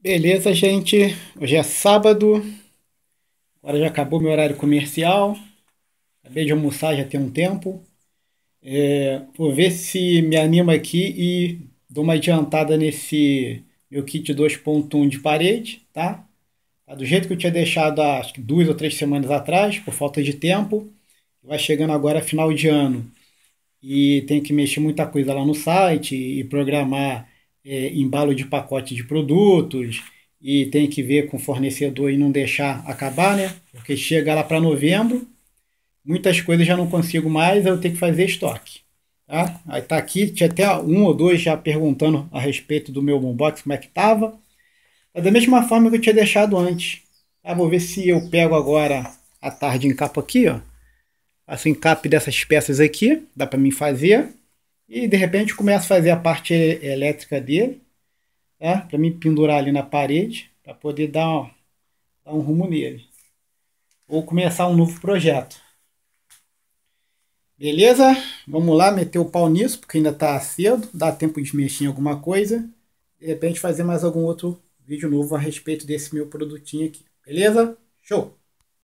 Beleza, gente. Hoje é sábado. Agora já acabou meu horário comercial. Acabei de almoçar já tem um tempo. É, vou ver se me anima aqui e dou uma adiantada nesse meu kit 2.1 de parede, tá? tá? Do jeito que eu tinha deixado há acho que duas ou três semanas atrás, por falta de tempo. Vai chegando agora final de ano e tem que mexer muita coisa lá no site e programar é, embalo de pacote de produtos e tem que ver com o fornecedor e não deixar acabar, né? Porque chega lá para novembro, muitas coisas já não consigo mais, eu tenho que fazer estoque. Tá? Aí tá aqui, tinha até um ou dois já perguntando a respeito do meu boombox, como é que tava. Mas da mesma forma que eu tinha deixado antes. Tá? Vou ver se eu pego agora a tarde em capa aqui, ó. Faço encap dessas peças aqui, dá para mim fazer. E de repente começo a fazer a parte elétrica dele, tá? Né, para me pendurar ali na parede, para poder dar, ó, dar um rumo nele. Ou começar um novo projeto. Beleza? Vamos lá meter o pau nisso, porque ainda está cedo, dá tempo de mexer em alguma coisa. De repente fazer mais algum outro vídeo novo a respeito desse meu produtinho aqui. Beleza? Show!